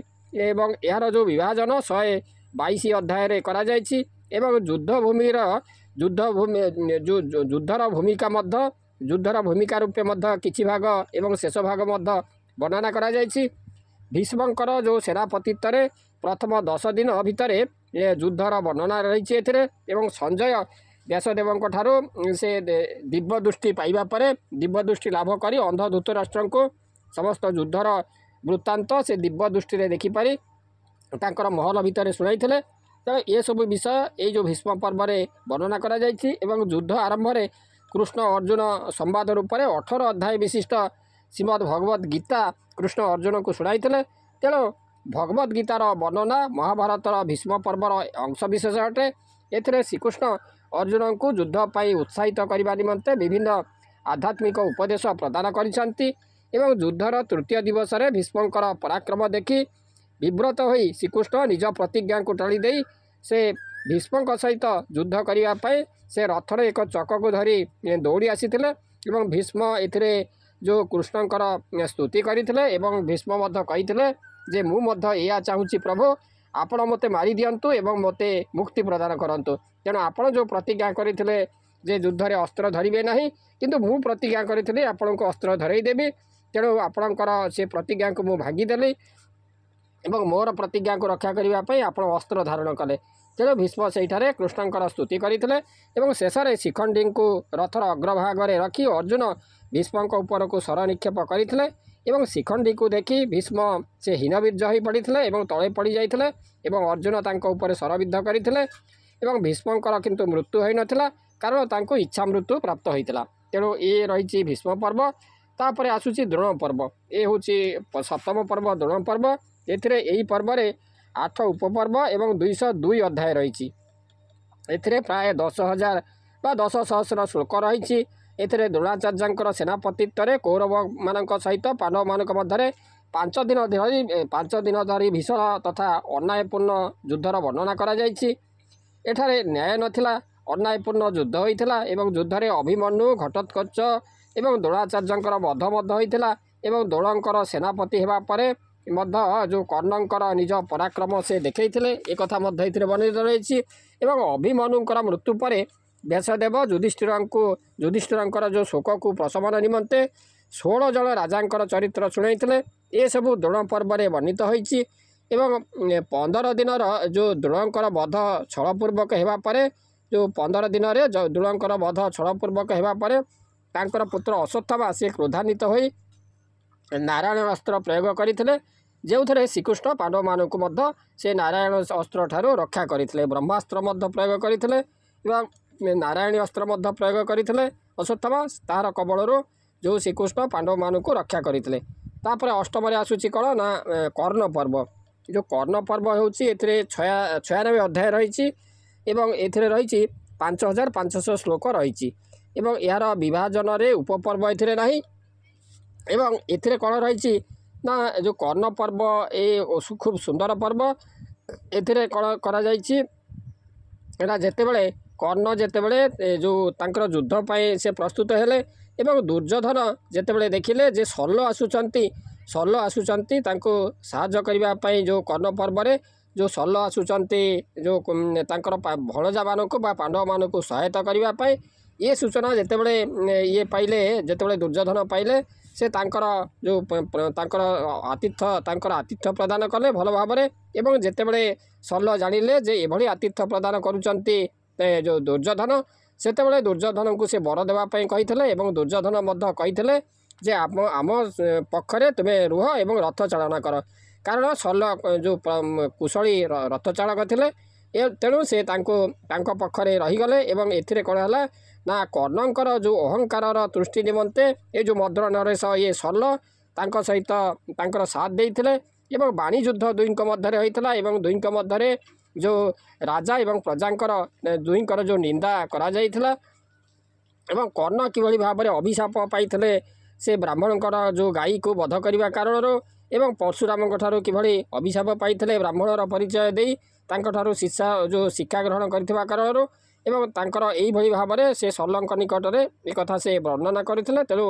ଏବଂ ଏହାର ଯେଉଁ ବିଭାଜନ ଶହେ ବାଇଶ ଅଧ୍ୟାୟରେ କରାଯାଇଛି ଏବଂ ଯୁଦ୍ଧଭୂମିର ଯୁଦ୍ଧ ଯୁଦ୍ଧର ଭୂମିକା ମଧ୍ୟ ଯୁଦ୍ଧର ଭୂମିକା ରୂପେ ମଧ୍ୟ କିଛି ଭାଗ ଏବଂ ଶେଷ ଭାଗ ମଧ୍ୟ ବର୍ଣ୍ଣନା କରାଯାଇଛି ଭୀଷ୍ମଙ୍କର ଯେଉଁ ସେନାପତିତ୍ୱରେ ପ୍ରଥମ ଦଶ ଦିନ ଭିତରେ ଯୁଦ୍ଧର ବର୍ଣ୍ଣନା ରହିଛି ଏଥିରେ ଏବଂ ସଞ୍ଜୟ ବ୍ୟାସଦେବଙ୍କ ଠାରୁ ସେ ଦିବ୍ୟ ଦୃଷ୍ଟି ପାଇବା ପରେ ଦିବ୍ୟ ଦୃଷ୍ଟି ଲାଭ କରି ଅନ୍ଧ ଧୃତରାଷ୍ଟ୍ରଙ୍କୁ ସମସ୍ତ ଯୁଦ୍ଧର ବୃତ୍ତାନ୍ତ ସେ ଦିବ୍ୟ ଦୃଷ୍ଟିରେ ଦେଖିପାରି ତାଙ୍କର ମହଲ ଭିତରେ ଶୁଣାଇଥିଲେ ତେଣୁ ଏସବୁ ବିଷୟ ଏଇ ଯେଉଁ ଭୀଷ୍ମ ପର୍ବରେ ବର୍ଣ୍ଣନା କରାଯାଇଛି ଏବଂ ଯୁଦ୍ଧ ଆରମ୍ଭରେ କୃଷ୍ଣ ଅର୍ଜୁନ ସମ୍ବାଦ ରୂପରେ ଅଠର ଅଧ୍ୟାୟ ବିଶିଷ୍ଟ ଶ୍ରୀମଦ୍ ଭଗବତ ଗୀତା କୃଷ୍ଣ ଅର୍ଜୁନଙ୍କୁ ଶୁଣାଇଥିଲେ ତେଣୁ ଭଗବତ ଗୀତାର ବର୍ଣ୍ଣନା ମହାଭାରତର ଭୀଷ୍ମ ପର୍ବର ଅଂଶବିଶେଷ ଅଟେ ଏଥିରେ ଶ୍ରୀକୃଷ୍ଣ ଅର୍ଜୁନଙ୍କୁ ଯୁଦ୍ଧ ପାଇଁ ଉତ୍ସାହିତ କରିବା ନିମନ୍ତେ ବିଭିନ୍ନ ଆଧ୍ୟାତ୍ମିକ ଉପଦେଶ ପ୍ରଦାନ କରିଛନ୍ତି ଏବଂ ଯୁଦ୍ଧର ତୃତୀୟ ଦିବସରେ ଭୀଷ୍ମଙ୍କର ପରାକ୍ରମ ଦେଖି ବିବ୍ରତ ହୋଇ ଶ୍ରୀକୃଷ୍ଣ ନିଜ ପ୍ରତିଜ୍ଞାକୁ ଟାଣି ଦେଇ ସେ ଭୀଷ୍ମଙ୍କ ସହିତ ଯୁଦ୍ଧ କରିବା ପାଇଁ ସେ ରଥରେ ଏକ ଚକକୁ ଧରି ଦୌଡ଼ି ଆସିଥିଲେ ଏବଂ ଭୀଷ୍ମ ଏଥିରେ ଯେଉଁ କୃଷ୍ଣଙ୍କର ସ୍ତୁତି କରିଥିଲେ ଏବଂ ଭୀଷ୍ମ ମଧ୍ୟ କହିଥିଲେ ଯେ ମୁଁ ମଧ୍ୟ ଏହା ଚାହୁଁଛି ପ୍ରଭୁ ଆପଣ ମୋତେ ମାରିଦିଅନ୍ତୁ ଏବଂ ମୋତେ ମୁକ୍ତି ପ୍ରଦାନ କରନ୍ତୁ ତେଣୁ ଆପଣ ଯେଉଁ ପ୍ରତିଜ୍ଞା କରିଥିଲେ ଯେ ଯୁଦ୍ଧରେ ଅସ୍ତ୍ର ଧରିବେ ନାହିଁ କିନ୍ତୁ ମୁଁ ପ୍ରତିଜ୍ଞା କରିଥିଲି ଆପଣଙ୍କୁ ଅସ୍ତ୍ର ଧରେଇଦେବି ତେଣୁ ଆପଣଙ୍କର ସେ ପ୍ରତିଜ୍ଞାକୁ ମୁଁ ଭାଙ୍ଗିଦେଲି ଏବଂ ମୋର ପ୍ରତିଜ୍ଞାକୁ ରକ୍ଷା କରିବା ପାଇଁ ଆପଣ ଅସ୍ତ୍ର ଧାରଣ କଲେ ତେଣୁ ଭୀଷ୍ମ ସେଇଠାରେ କୃଷ୍ଣଙ୍କର ସ୍ତୁତି କରିଥିଲେ ଏବଂ ଶେଷରେ ଶିଖଣ୍ଡିଙ୍କୁ ରଥର ଅଗ୍ରଭାଗରେ ରଖି ଅର୍ଜୁନ ଭୀଷ୍ମଙ୍କ ଉପରକୁ ଶର ନିକ୍ଷେପ କରିଥିଲେ ଏବଂ ଶିଖଣ୍ଡିକୁ ଦେଖି ଭୀଷ୍ମ ସେ ହୀନବୀର୍ଯ୍ୟ ହୋଇପଡ଼ିଥିଲେ ଏବଂ ତଳେ ପଡ଼ିଯାଇଥିଲେ ଏବଂ ଅର୍ଜୁନ ତାଙ୍କ ଉପରେ ଶରବିଦ୍ଧ କରିଥିଲେ ଏବଂ ଭୀଷ୍ମଙ୍କର କିନ୍ତୁ ମୃତ୍ୟୁ ହୋଇନଥିଲା କାରଣ ତାଙ୍କୁ ଇଚ୍ଛା ମୃତ୍ୟୁ ପ୍ରାପ୍ତ ହୋଇଥିଲା ତେଣୁ ଏ ରହିଛି ଭୀଷ୍ମ ପର୍ବ ତାପରେ ଆସୁଛି ଦ୍ରୋଣ ପର୍ବ ଏ ହେଉଛି ସପ୍ତମ ପର୍ବ ଦ୍ରୋଣ ପର୍ବ ଏଥିରେ ଏହି ପର୍ବରେ ଆଠ ଉପପର୍ବ ଏବଂ ଦୁଇଶହ ଦୁଇ ଅଧ୍ୟାୟ ରହିଛି ଏଥିରେ ପ୍ରାୟ ଦଶ ହଜାର ବା ଦଶ ସହସ୍ର ଶ୍ଳୋକ ରହିଛି ଏଥିରେ ଦ୍ରୋଣାଚାର୍ଯ୍ୟଙ୍କର ସେନାପତିତ୍ୱରେ କୌରବମାନଙ୍କ ସହିତ ପାଣ୍ଡବମାନଙ୍କ ମଧ୍ୟରେ ପାଞ୍ଚ ଦିନ ଧରି ପାଞ୍ଚ ଦିନ ଧରି ଭୀଷଣ ତଥା ଅନ୍ୟାୟପୂର୍ଣ୍ଣ ଯୁଦ୍ଧର ବର୍ଣ୍ଣନା କରାଯାଇଛି ଏଠାରେ ନ୍ୟାୟ ନଥିଲା ଅନ୍ୟାୟପୂର୍ଣ୍ଣ ଯୁଦ୍ଧ ହୋଇଥିଲା ଏବଂ ଯୁଦ୍ଧରେ ଅଭିମନ୍ୟୁ ଘଟୋତ୍କଚ ଏବଂ ଦୋଳାଚାର୍ଯ୍ୟଙ୍କର ବଧ ମଧ୍ୟ ହୋଇଥିଲା ଏବଂ ଦୋଳଙ୍କର ସେନାପତି ହେବା ପରେ ମଧ୍ୟ ଯେଉଁ କର୍ଣ୍ଣଙ୍କର ନିଜ ପରାକ୍ରମ ସେ ଦେଖେଇଥିଲେ ଏକଥା ମଧ୍ୟ ଏଥିରେ ବର୍ଣ୍ଣିତ ରହିଛି ଏବଂ ଅଭିମନ୍ୟୁଙ୍କର ମୃତ୍ୟୁ ପରେ ବ୍ୟାସଦେବ ଯୁଧିଷ୍ଠିରଙ୍କୁ ଯୁଧିଷ୍ଠିରଙ୍କର ଯେଉଁ ଶୋକକୁ ପ୍ରଶମନ ନିମନ୍ତେ ଷୋହଳ ଜଣ ରାଜାଙ୍କର ଚରିତ୍ର ଶୁଣାଇଥିଲେ ଏସବୁ ଦୋଳ ପର୍ବରେ ବର୍ଣ୍ଣିତ ହୋଇଛି ଏବଂ ପନ୍ଦର ଦିନର ଯେଉଁ ଦୋଳଙ୍କର ବଧ ଛଳପୂର୍ବକ ହେବା ପରେ ଯେଉଁ ପନ୍ଦର ଦିନରେ ଦୋଳଙ୍କର ବଧ ଛଳପୂର୍ବକ ହେବା ପରେ ତାଙ୍କର ପୁତ୍ର ଅଶ୍ୱତ୍ଥମା ସେ କ୍ରୋଧାନ୍ୱିତ ହୋଇ ନାରାୟଣ ଅସ୍ତ୍ର ପ୍ରୟୋଗ କରିଥିଲେ ଯେଉଁଥିରେ ଶ୍ରୀକୃଷ୍ଣ ପାଣ୍ଡବମାନଙ୍କୁ ମଧ୍ୟ ସେ ନାରାୟଣ ଅସ୍ତ୍ର ଠାରୁ ରକ୍ଷା କରିଥିଲେ ବ୍ରହ୍ମାସ୍ତ୍ର ମଧ୍ୟ ପ୍ରୟୋଗ କରିଥିଲେ ଏବଂ ନାରାୟଣୀ ଅସ୍ତ୍ର ମଧ୍ୟ ପ୍ରୟୋଗ କରିଥିଲେ ଅଶୋତ୍ତମ ତାହାର କବଳରୁ ଯେଉଁ ଶ୍ରୀକୃଷ୍ଣ ପାଣ୍ଡବମାନଙ୍କୁ ରକ୍ଷା କରିଥିଲେ ତାପରେ ଅଷ୍ଟମରେ ଆସୁଛି କ'ଣ ନା କର୍ଣ୍ଣ ପର୍ବ ଯେଉଁ କର୍ଣ୍ଣ ପର୍ବ ହେଉଛି ଏଥିରେ ଛୟା ଛୟାନବେ ଅଧ୍ୟାୟ ରହିଛି ଏବଂ ଏଥିରେ ରହିଛି ପାଞ୍ଚ ହଜାର ପାଞ୍ଚଶହ ଶ୍ଳୋକ ରହିଛି ଏବଂ ଏହାର ବିଭାଜନରେ ଉପପର୍ବ ଏଥିରେ ନାହିଁ ଏବଂ ଏଥିରେ କ'ଣ ରହିଛି ନା ଯେଉଁ କର୍ଣ୍ଣ ପର୍ବ ଏ ଖୁବ୍ ସୁନ୍ଦର ପର୍ବ ଏଥିରେ କ'ଣ କରାଯାଇଛି ଏଇଟା ଯେତେବେଳେ କର୍ଣ୍ଣ ଯେତେବେଳେ ଯେଉଁ ତାଙ୍କର ଯୁଦ୍ଧ ପାଇଁ ସେ ପ୍ରସ୍ତୁତ ହେଲେ ଏବଂ ଦୁର୍ଯ୍ୟୋଧନ ଯେତେବେଳେ ଦେଖିଲେ ଯେ ଶଲ୍ୟ ଆସୁଛନ୍ତି ଶଲ୍ୟ ଆସୁଛନ୍ତି ତାଙ୍କୁ ସାହାଯ୍ୟ କରିବା ପାଇଁ ଯେଉଁ କର୍ଣ୍ଣ ପର୍ବରେ ଯେଉଁ ଶଲ୍ୟ ଆସୁଛନ୍ତି ଯେଉଁ ତାଙ୍କର ଭଣଜାମାନଙ୍କୁ ବା ପାଣ୍ଡବମାନଙ୍କୁ ସହାୟତା କରିବା ପାଇଁ ଇଏ ସୂଚନା ଯେତେବେଳେ ଇଏ ପାଇଲେ ଯେତେବେଳେ ଦୁର୍ଯ୍ୟୋଧନ ପାଇଲେ ସେ ତାଙ୍କର ଯେଉଁ ତାଙ୍କର ଆତିଥ୍ୟ ତାଙ୍କର ଆତିଥ୍ୟ ପ୍ରଦାନ କଲେ ଭଲ ଭାବରେ ଏବଂ ଯେତେବେଳେ ସଲ ଜାଣିଲେ ଯେ ଏଭଳି ଆତିଥ୍ୟ ପ୍ରଦାନ କରୁଛନ୍ତି ଯେଉଁ ଦୁର୍ଯ୍ୟୋଧନ ସେତେବେଳେ ଦୁର୍ଯ୍ୟୋଧନଙ୍କୁ ସେ ବର ଦେବା ପାଇଁ କହିଥିଲେ ଏବଂ ଦୁର୍ଯ୍ୟୋଧନ ମଧ୍ୟ କହିଥିଲେ ଯେ ଆମ ଆମ ପକ୍ଷରେ ତୁମେ ରୁହ ଏବଂ ରଥ ଚାଳନା କର କାରଣ ସଲ ଯେଉଁ କୁଶଳୀ ରଥଚାଳକ ଥିଲେ ଏ ତେଣୁ ସେ ତାଙ୍କୁ ତାଙ୍କ ପକ୍ଷରେ ରହିଗଲେ ଏବଂ ଏଥିରେ କ'ଣ ହେଲା ନା କର୍ଣ୍ଣଙ୍କର ଯେଉଁ ଅହଂକାରର ତୃଷ୍ଟି ନିମନ୍ତେ ଏ ଯେଉଁ ମଧୁର ନରେଶ ଇଏ ସଲ ତାଙ୍କ ସହିତ ତାଙ୍କର ସାଥ ଦେଇଥିଲେ ଏବଂ ବାଣୀଯୁଦ୍ଧ ଦୁଇଙ୍କ ମଧ୍ୟରେ ହୋଇଥିଲା ଏବଂ ଦୁଇଙ୍କ ମଧ୍ୟରେ ଯେଉଁ ରାଜା ଏବଂ ପ୍ରଜାଙ୍କର ଦୁଇଙ୍କର ଯେଉଁ ନିନ୍ଦା କରାଯାଇଥିଲା ଏବଂ କର୍ଣ୍ଣ କିଭଳି ଭାବରେ ଅଭିଶାପ ପାଇଥିଲେ ସେ ବ୍ରାହ୍ମଣଙ୍କର ଯେଉଁ ଗାଈକୁ ବଧ କରିବା କାରଣରୁ ଏବଂ ପର୍ଶୁରାମଙ୍କ ଠାରୁ କିଭଳି ଅଭିଶାପ ପାଇଥିଲେ ବ୍ରାହ୍ମଣର ପରିଚୟ ଦେଇ ତାଙ୍କଠାରୁ ଶିକ୍ଷା ଯେଉଁ ଶିକ୍ଷା ଗ୍ରହଣ କରିଥିବା କାରଣରୁ ଏବଂ ତାଙ୍କର ଏହିଭଳି ଭାବରେ ସେ ସର୍ଲଙ୍କ ନିକଟରେ ଏକଥା ସେ ବର୍ଣ୍ଣନା କରିଥିଲେ ତେଣୁ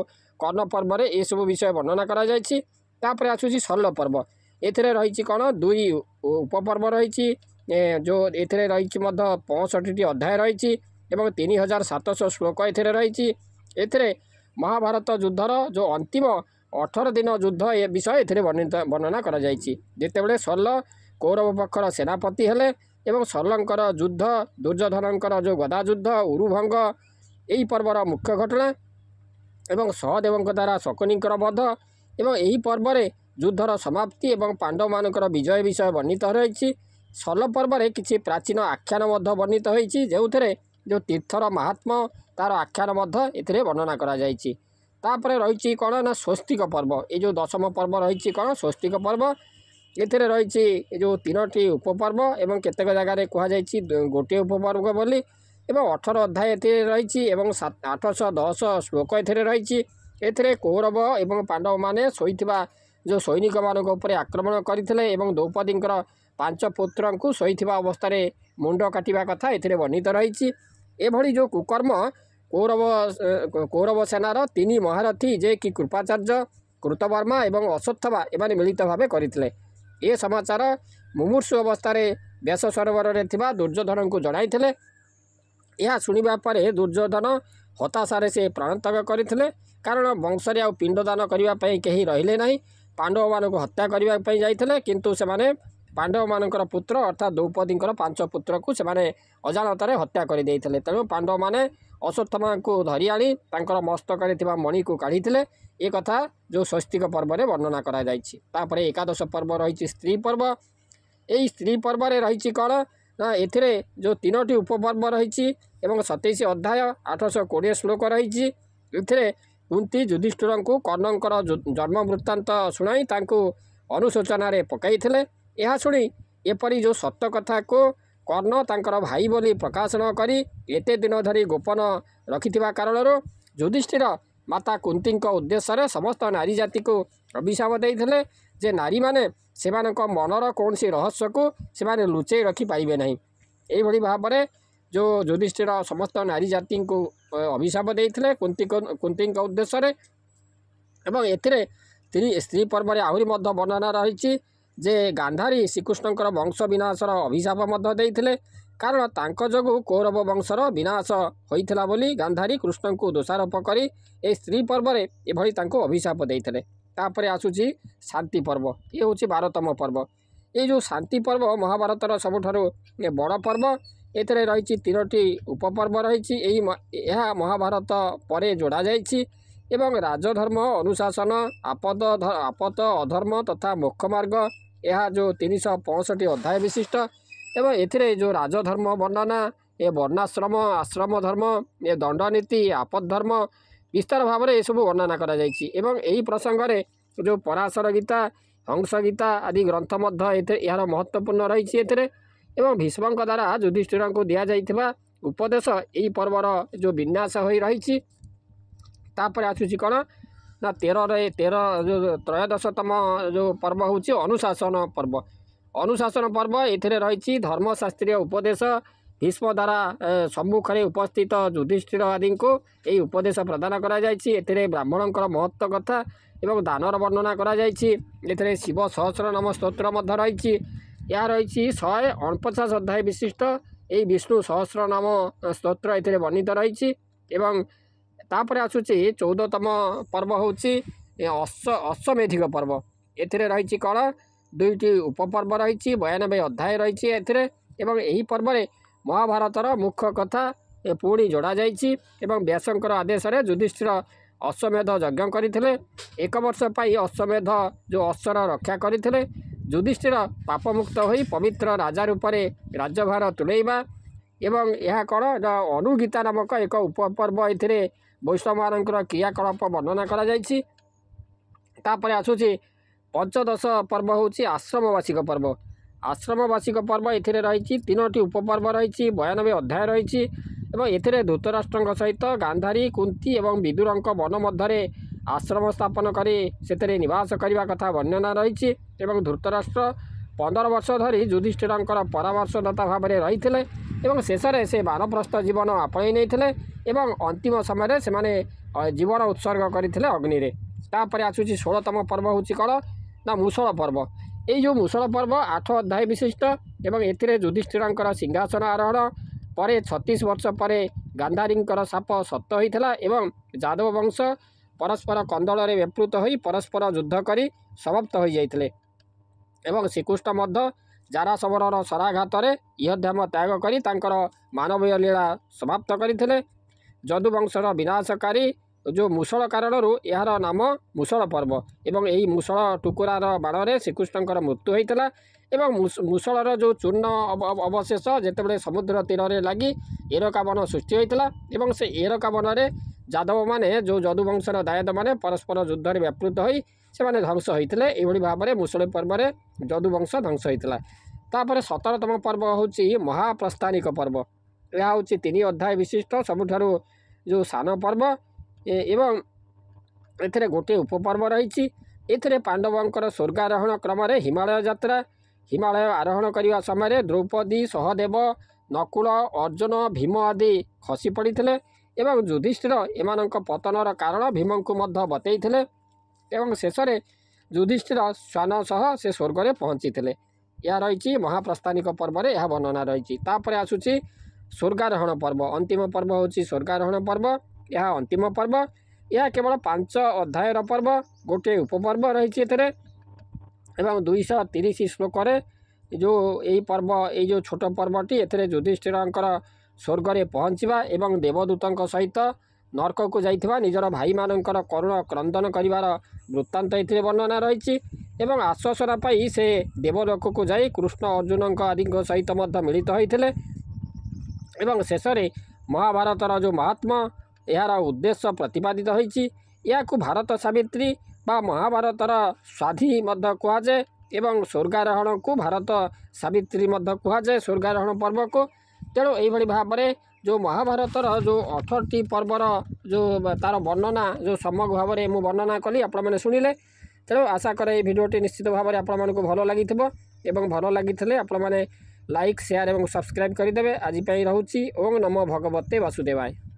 କର୍ଣ୍ଣ ପର୍ବରେ ଏସବୁ ବିଷୟ ବର୍ଣ୍ଣନା କରାଯାଇଛି ତାପରେ ଆସୁଛି ସର୍ଲ ପର୍ବ ଏଥିରେ ରହିଛି କ'ଣ ଦୁଇ ଉପପର୍ବ ରହିଛି ଯେଉଁ ଏଥିରେ ରହିଛି ମଧ୍ୟ ପଞ୍ଚଷଠିଟି ଅଧ୍ୟାୟ ରହିଛି ଏବଂ ତିନି ହଜାର ସାତଶହ ଶ୍ଳୋକ ଏଥିରେ ରହିଛି ଏଥିରେ ମହାଭାରତ ଯୁଦ୍ଧର ଯେଉଁ ଅନ୍ତିମ ଅଠର ଦିନ ଯୁଦ୍ଧ ଏ ବିଷୟ ଏଥିରେ ବର୍ଣ୍ଣିତ ବର୍ଣ୍ଣନା କରାଯାଇଛି ଯେତେବେଳେ ସର୍ଲ କୌରବ ପକ୍ଷର ସେନାପତି ହେଲେ ଏବଂ ସର୍ଲଙ୍କର ଯୁଦ୍ଧ ଦୁର୍ଯ୍ୟୋଧନଙ୍କର ଯେଉଁ ଗଦା ଯୁଦ୍ଧ ଉରୁଭଙ୍ଗ ଏହି ପର୍ବର ମୁଖ୍ୟ ଘଟଣା ଏବଂ ସହଦେବଙ୍କ ଦ୍ୱାରା ଶକୁନିଙ୍କର ବଧ ଏବଂ ଏହି ପର୍ବରେ ଯୁଦ୍ଧର ସମାପ୍ତି ଏବଂ ପାଣ୍ଡବମାନଙ୍କର ବିଜୟ ବିଷୟ ବର୍ଣ୍ଣିତ ରହିଛି ସଲ ପର୍ବରେ କିଛି ପ୍ରାଚୀନ ଆଖ୍ୟାନ ମଧ୍ୟ ବର୍ଣ୍ଣିତ ହୋଇଛି ଯେଉଁଥିରେ ଯେଉଁ ତୀର୍ଥର ମାହାତ୍ମ ତା'ର ଆଖ୍ୟାନ ମଧ୍ୟ ଏଥିରେ ବର୍ଣ୍ଣନା କରାଯାଇଛି ତାପରେ ରହିଛି କ'ଣ ନା ସ୍ୱସ୍ତିକ ପର୍ବ ଏଇ ଯେଉଁ ଦଶମ ପର୍ବ ରହିଛି କ'ଣ ସ୍ୱସ୍ତିକ ପର୍ବ ଏଥିରେ ରହିଛି ଯେଉଁ ତିନୋଟି ଉପପର୍ବ ଏବଂ କେତେକ ଜାଗାରେ କୁହାଯାଇଛି ଗୋଟିଏ ଉପପର୍ବ ବୋଲି ଏବଂ ଅଠର ଅଧ୍ୟାୟ ଏଥିରେ ରହିଛି ଏବଂ ସାତ ଆଠଶହ ଦଶ ଶ୍ଳୋକ ଏଥିରେ ରହିଛି ଏଥିରେ କୌରବ ଏବଂ ପାଣ୍ଡବମାନେ ଶୋଇଥିବା ଯେଉଁ ସୈନିକମାନଙ୍କ ଉପରେ ଆକ୍ରମଣ କରିଥିଲେ ଏବଂ ଦ୍ରୌପଦୀଙ୍କର ପାଞ୍ଚ ପୁତ୍ରଙ୍କୁ ଶୋଇଥିବା ଅବସ୍ଥାରେ ମୁଣ୍ଡ କାଟିବା କଥା ଏଥିରେ ବର୍ଣ୍ଣିତ ରହିଛି ଏଭଳି ଯେଉଁ କୁକର୍ମ କୌରବ କୌରବ ସେନାର ତିନି ମହାରଥୀ ଯେ କି କୃପାଚାର୍ଯ୍ୟ କୃତବର୍ମା ଏବଂ ଅଶ୍ୱତ୍ଥମା ଏମାନେ ମିଳିତ ଭାବେ କରିଥିଲେ ଏ ସମାଚାର ମୁମୂର୍ଷୁ ଅବସ୍ଥାରେ ବେଶ ସରୋବରରେ ଥିବା ଦୁର୍ଯ୍ୟୋଧନଙ୍କୁ ଜଣାଇଥିଲେ ଏହା ଶୁଣିବା ପରେ ଦୁର୍ଯ୍ୟୋଧନ ହତାଶାରେ ସେ ପ୍ରାଣତ୍ୟାଗ କରିଥିଲେ କାରଣ ବଂଶରେ ଆଉ ପିଣ୍ଡଦାନ କରିବା ପାଇଁ କେହି ରହିଲେ ନାହିଁ ପାଣ୍ଡବମାନଙ୍କୁ ହତ୍ୟା କରିବା ପାଇଁ ଯାଇଥିଲେ କିନ୍ତୁ ସେମାନେ ପାଣ୍ଡବମାନଙ୍କର ପୁତ୍ର ଅର୍ଥାତ୍ ଦ୍ରୌପଦୀଙ୍କର ପାଞ୍ଚ ପୁତ୍ରକୁ ସେମାନେ ଅଜାଣତରେ ହତ୍ୟା କରିଦେଇଥିଲେ ତେଣୁ ପାଣ୍ଡବମାନେ ଅଶ୍ୱତ୍ଥମାଙ୍କୁ ଧରି ଆଣି ତାଙ୍କର ମସ୍ତକରେ ଥିବା ମଣିକୁ କାଢ଼ିଥିଲେ ଏ କଥା ଯେଉଁ ସ୍ୱସ୍ତିକ ପର୍ବରେ ବର୍ଣ୍ଣନା କରାଯାଇଛି ତାପରେ ଏକାଦଶ ପର୍ବ ରହିଛି ସ୍ତ୍ରୀ ପର୍ବ ଏହି ସ୍ତ୍ରୀ ପର୍ବରେ ରହିଛି କ'ଣ ନା ଏଥିରେ ଯେଉଁ ତିନୋଟି ଉପପର୍ବ ରହିଛି ଏବଂ ସତେଇଶ ଅଧ୍ୟାୟ ଆଠଶହ କୋଡ଼ିଏ ଶ୍ଳୋକ ରହିଛି ଏଥିରେ କୁନ୍ତି ଯୁଧିଷ୍ଠିରଙ୍କୁ କର୍ଣ୍ଣଙ୍କର ଜନ୍ମ ବୃତ୍ତାନ୍ତ ଶୁଣାଇ ତାଙ୍କୁ ଅନୁଶୋଚନାରେ ପକାଇଥିଲେ ଏହା ଶୁଣି ଏପରି ଯେଉଁ ସତ କଥାକୁ କର୍ଣ୍ଣ ତାଙ୍କର ଭାଇ ବୋଲି ପ୍ରକାଶନ କରି ଏତେ ଦିନ ଧରି ଗୋପନ ରଖିଥିବା କାରଣରୁ ଯୁଧିଷ୍ଠିର ମାତା କୁନ୍ତୀଙ୍କ ଉଦ୍ଦେଶ୍ୟରେ ସମସ୍ତ ନାରୀ ଜାତିକୁ ଅଭିଶାପ ଦେଇଥିଲେ ଯେ ନାରୀମାନେ ସେମାନଙ୍କ ମନର କୌଣସି ରହସ୍ୟକୁ ସେମାନେ ଲୁଚେଇ ରଖିପାରିବେ ନାହିଁ ଏଇଭଳି ଭାବରେ ଯେଉଁ ଯୁଧିଷ୍ଠିର ସମସ୍ତ ନାରୀ ଜାତିଙ୍କୁ ଅଭିଶାପ ଦେଇଥିଲେ କୁନ୍ତୀ କୁନ୍ତୀଙ୍କ ଉଦ୍ଦେଶ୍ୟରେ ଏବଂ ଏଥିରେ ସ୍ତ୍ରୀ ପର୍ବରେ ଆହୁରି ମଧ୍ୟ ବର୍ଣ୍ଣନା ରହିଛି ଯେ ଗାନ୍ଧାରୀ ଶ୍ରୀକୃଷ୍ଣଙ୍କର ବଂଶ ବିନାଶର ଅଭିଶାପ ମଧ୍ୟ ଦେଇଥିଲେ କାରଣ ତାଙ୍କ ଯୋଗୁଁ କୌରବ ବଂଶର ବିନାଶ ହୋଇଥିଲା ବୋଲି ଗାନ୍ଧାରୀ କୃଷ୍ଣଙ୍କୁ ଦୋଷାରୋପ କରି ଏହି ସ୍ତ୍ରୀ ପର୍ବରେ ଏଭଳି ତାଙ୍କୁ ଅଭିଶାପ ଦେଇଥିଲେ ତାପରେ ଆସୁଛି ଶାନ୍ତି ପର୍ବ ଇଏ ହେଉଛି ବାରତମ ପର୍ବ ଏଇ ଯେଉଁ ଶାନ୍ତି ପର୍ବ ମହାଭାରତର ସବୁଠାରୁ ବଡ଼ ପର୍ବ ଏଥିରେ ରହିଛି ତିନୋଟି ଉପପର୍ବ ରହିଛି ଏହି ଏହା ମହାଭାରତ ପରେ ଯୋଡ଼ାଯାଇଛି ଏବଂ ରାଜଧର୍ମ ଅନୁଶାସନ ଆପଦ ଆପଦ ଅଧର୍ମ ତଥା ମୁଖମାର୍ଗ यहाँ तिन सय पँसटी अध्याय विशिष्ट एवं एउटा राजधर्म वर्णना ए वर्णाश्रम आश्रम धर्म ए दण्डनीति आपद्धर्म विस्तार भावर एसबु वर्णना प्रसंग प्रसङ्गले जो पराशर गीता हंस गीता आदि ग्रंथ मध्य महत्वपूर्ण महत्त्वपूर्ण रहेछ ए भीष्मद्वारा जुधिष्ठिरा दिइद यही पर्व र जो विन्यास तसु ନା ତେରରେ ତେର ଯେଉଁ ତ୍ରୟୋଦଶତମ ଯେଉଁ ପର୍ବ ହେଉଛି ଅନୁଶାସନ ପର୍ବ ଅନୁଶାସନ ପର୍ବ ଏଥିରେ ରହିଛି ଧର୍ମଶାସ୍ତ୍ରୀୟ ଉପଦେଶ ଭୀଷ୍ମ ଦ୍ୱାରା ସମ୍ମୁଖରେ ଉପସ୍ଥିତ ଯୁଧିଷ୍ଠିର ଆଦିଙ୍କୁ ଏହି ଉପଦେଶ ପ୍ରଦାନ କରାଯାଇଛି ଏଥିରେ ବ୍ରାହ୍ମଣଙ୍କର ମହତ୍ଵ କଥା ଏବଂ ଦାନର ବର୍ଣ୍ଣନା କରାଯାଇଛି ଏଥିରେ ଶିବ ସହସ୍ର ନାମ ସ୍ତୋତ୍ର ମଧ୍ୟ ରହିଛି ଏହା ରହିଛି ଶହେ ଅଣପଚାଶ ଅଧ୍ୟାୟ ବିଶିଷ୍ଟ ଏହି ବିଷ୍ଣୁ ସହସ୍ର ନାମ ସ୍ତୋତ୍ର ଏଥିରେ ବର୍ଣ୍ଣିତ ରହିଛି ଏବଂ ତାପରେ ଆସୁଛି ଚଉଦତମ ପର୍ବ ହେଉଛି ଅଶ ଅଶ୍ୱମେଧିକ ପର୍ବ ଏଥିରେ ରହିଛି କ'ଣ ଦୁଇଟି ଉପପର୍ବ ରହିଛି ବୟାନବେ ଅଧ୍ୟାୟ ରହିଛି ଏଥିରେ ଏବଂ ଏହି ପର୍ବରେ ମହାଭାରତର ମୁଖ୍ୟ କଥା ପୁଣି ଯୋଡ଼ାଯାଇଛି ଏବଂ ବ୍ୟାସଙ୍କର ଆଦେଶରେ ଯୁଧିଷ୍ଠିର ଅଶ୍ୱମେଧ ଯଜ୍ଞ କରିଥିଲେ ଏକ ବର୍ଷ ପାଇଁ ଅଶ୍ୱମେଧ ଯେଉଁ ଅଶ୍ୱର ରକ୍ଷା କରିଥିଲେ ଯୁଧିଷ୍ଠିର ପାପମୁକ୍ତ ହୋଇ ପବିତ୍ର ରାଜା ରୂପରେ ରାଜ୍ୟଭାର ତୁଲେଇବା ଏବଂ ଏହା କ'ଣ ଅନୁଗୀତା ନାମକ ଏକ ଉପପର୍ବ ଏଥିରେ ବୈଷ୍ଣବମାନଙ୍କର କ୍ରିୟାକଳାପ ବର୍ଣ୍ଣନା କରାଯାଇଛି ତାପରେ ଆସୁଛି ପଞ୍ଚଦଶ ପର୍ବ ହେଉଛି ଆଶ୍ରମବାସିକ ପର୍ବ ଆଶ୍ରମବାସିକ ପର୍ବ ଏଥିରେ ରହିଛି ତିନୋଟି ଉପପର୍ବ ରହିଛି ବୟାନବେ ଅଧ୍ୟାୟ ରହିଛି ଏବଂ ଏଥିରେ ଧୃତରାଷ୍ଟ୍ରଙ୍କ ସହିତ ଗାନ୍ଧାରୀ କୁନ୍ତି ଏବଂ ବିଦୁରଙ୍କ ବନ ମଧ୍ୟରେ ଆଶ୍ରମ ସ୍ଥାପନ କରି ସେଥିରେ ନିବାସ କରିବା କଥା ବର୍ଣ୍ଣନା ରହିଛି ଏବଂ ଧୃତରାଷ୍ଟ୍ର ପନ୍ଦର ବର୍ଷ ଧରି ଯୁଧିଷ୍ଠିରଙ୍କର ପରାମର୍ଶଦାତା ଭାବରେ ରହିଥିଲେ ଏବଂ ଶେଷରେ ସେ ବାରପ୍ରସ୍ତ ଜୀବନ ଆପଣେଇ ନେଇଥିଲେ ଏବଂ ଅନ୍ତିମ ସମୟରେ ସେମାନେ ଜୀବନ ଉତ୍ସର୍ଗ କରିଥିଲେ ଅଗ୍ନିରେ ତାପରେ ଆସୁଛି ଷୋହଳତମ ପର୍ବ ହେଉଛି କ'ଣ ନା ମୂଷଳ ପର୍ବ ଏଇ ଯେଉଁ ମୂଷଳ ପର୍ବ ଆଠ ଅଧ୍ୟାୟ ବିଶିଷ୍ଟ ଏବଂ ଏଥିରେ ଯୁଧିଷ୍ଠିରଙ୍କର ସିଂହାସନ ଆରୋହଣ ପରେ ଛତିଶ ବର୍ଷ ପରେ ଗାନ୍ଧାରୀଙ୍କର ସାପ ସତ ହୋଇଥିଲା ଏବଂ ଯାଦବ ବଂଶ ପରସ୍ପର କନ୍ଦଳରେ ବ୍ୟପୃତ ହୋଇ ପରସ୍ପର ଯୁଦ୍ଧ କରି ସମାପ୍ତ ହୋଇଯାଇଥିଲେ ଏବଂ ଶ୍ରୀକୃଷ୍ଣ ମଧ୍ୟ ଜାରାସବରର ସରାଘାତରେ ଇହଧ୍ୟାମ ତ୍ୟାଗ କରି ତାଙ୍କର ମାନବୀୟ ଲୀଳା ସମାପ୍ତ କରିଥିଲେ ଯଦୁବଂଶର ବିନାଶକାରୀ ଯେଉଁ ମୂଷଳ କାରଣରୁ ଏହାର ନାମ ମୂଷଳ ପର୍ବ ଏବଂ ଏହି ମୂଷଳ ଟୁକୁରାର ବାଣରେ ଶ୍ରୀକୃଷ୍ଣଙ୍କର ମୃତ୍ୟୁ ହୋଇଥିଲା ଏବଂ ମୂଷଳର ଯେଉଁ ଚୂର୍ଣ୍ଣ ଅବଶେଷ ଯେତେବେଳେ ସମୁଦ୍ର ତୀରରେ ଲାଗି ଏରକାବନ ସୃଷ୍ଟି ହୋଇଥିଲା ଏବଂ ସେ ଏରକାବନରେ ଯାଦବମାନେ ଯେଉଁ ଯଦୁବଂଶର ଦାୟଦମାନେ ପରସ୍ପର ଯୁଦ୍ଧରେ ବ୍ୟାପୃତ ହୋଇ ସେମାନେ ଧ୍ୱଂସ ହୋଇଥିଲେ ଏଇଭଳି ଭାବରେ ମୁସଳିମ ପର୍ବରେ ଯଦୁବଂଶ ଧ୍ୱଂସ ହୋଇଥିଲା ତାପରେ ସତରତମ ପର୍ବ ହେଉଛି ମହାପ୍ରସ୍ଥାନିକ ପର୍ବ ଏହା ହେଉଛି ତିନି ଅଧ୍ୟାୟ ବିଶିଷ୍ଟ ସବୁଠାରୁ ଯେଉଁ ସାନ ପର୍ବ ଏବଂ ଏଥିରେ ଗୋଟିଏ ଉପପର୍ବ ରହିଛି ଏଥିରେ ପାଣ୍ଡବଙ୍କର ସ୍ୱର୍ଗାରୋହଣ କ୍ରମରେ ହିମାଳୟ ଯାତ୍ରା ହିମାଳୟ ଆରୋହଣ କରିବା ସମୟରେ ଦ୍ରୌପଦୀ ସହଦେବ ନକୁଳ ଅର୍ଜୁନ ଭୀମ ଆଦି ଖସି ପଡ଼ିଥିଲେ ଏବଂ ଯୁଧିଷ୍ଠିର ଏମାନଙ୍କ ପତନର କାରଣ ଭୀମଙ୍କୁ ମଧ୍ୟ ବତେଇଥିଲେ ଏବଂ ଶେଷରେ ଯୁଧିଷ୍ଠିର ଶ୍ୱାନ ସହ ସେ ସ୍ୱର୍ଗରେ ପହଞ୍ଚିଥିଲେ ଏହା ରହିଛି ମହାପ୍ରସ୍ଥାନିକ ପର୍ବରେ ଏହା ବର୍ଣ୍ଣନା ରହିଛି ତାପରେ ଆସୁଛି ସ୍ୱର୍ଗାରୋହଣ ପର୍ବ ଅନ୍ତିମ ପର୍ବ ହେଉଛି ସ୍ୱର୍ଗାରୋହଣ ପର୍ବ ଏହା ଅନ୍ତିମ ପର୍ବ ଏହା କେବଳ ପାଞ୍ଚ ଅଧ୍ୟାୟର ପର୍ବ ଗୋଟିଏ ଉପପର୍ବ ରହିଛି ଏଥିରେ ଏବଂ ଦୁଇଶହ ତିରିଶ ଶ୍ଲୋକରେ ଯେଉଁ ଏହି ପର୍ବ ଏଇ ଯେଉଁ ଛୋଟ ପର୍ବଟି ଏଥିରେ ଯୁଧିଷ୍ଠିରଙ୍କର ସ୍ୱର୍ଗରେ ପହଞ୍ଚିବା ଏବଂ ଦେବଦୂତଙ୍କ ସହିତ ନର୍କକୁ ଯାଇଥିବା ନିଜର ଭାଇମାନଙ୍କର କରୁଣ କ୍ରନ୍ଦନ କରିବାର ବୃତ୍ତାନ୍ତ ଏଥିରେ ବର୍ଣ୍ଣନା ରହିଛି ଏବଂ ଆଶ୍ୱାସନା ପାଇ ସେ ଦେବଲୋକକୁ ଯାଇ କୃଷ୍ଣ ଅର୍ଜୁନଙ୍କ ଆଦିଙ୍କ ସହିତ ମଧ୍ୟ ମିଳିତ ହୋଇଥିଲେ ଏବଂ ଶେଷରେ ମହାଭାରତର ଯେଉଁ ମହାତ୍ମ ଏହାର ଉଦ୍ଦେଶ୍ୟ ପ୍ରତିପାଦିତ ହୋଇଛି ଏହାକୁ ଭାରତ ସାବିତ୍ରୀ ବା ମହାଭାରତର ସ୍ୱାଧୀ ମଧ୍ୟ କୁହାଯାଏ ଏବଂ ସ୍ୱର୍ଗାରୋହଣକୁ ଭାରତ ସାବିତ୍ରୀ ମଧ୍ୟ କୁହାଯାଏ ସ୍ୱର୍ଗାରୋହଣ ପର୍ବକୁ ତେଣୁ ଏହିଭଳି ଭାବରେ ଯେଉଁ ମହାଭାରତର ଯେଉଁ ଅଠରଟି ପର୍ବର ଯେଉଁ ତା'ର ବର୍ଣ୍ଣନା ଯେଉଁ ସମଗ୍ର ଭାବରେ ମୁଁ ବର୍ଣ୍ଣନା କଲି ଆପଣମାନେ ଶୁଣିଲେ ତେଣୁ ଆଶା କରେ ଏହି ଭିଡ଼ିଓଟି ନିଶ୍ଚିତ ଭାବରେ ଆପଣମାନଙ୍କୁ ଭଲ ଲାଗିଥିବ ଏବଂ ଭଲ ଲାଗିଥିଲେ ଆପଣମାନେ ଲାଇକ୍ ସେୟାର ଏବଂ ସବସ୍କ୍ରାଇବ୍ କରିଦେବେ ଆଜି ପାଇଁ ରହୁଛି ଓମ୍ ନମୋ ଭଗବତେ ବାସୁଦେବାୟ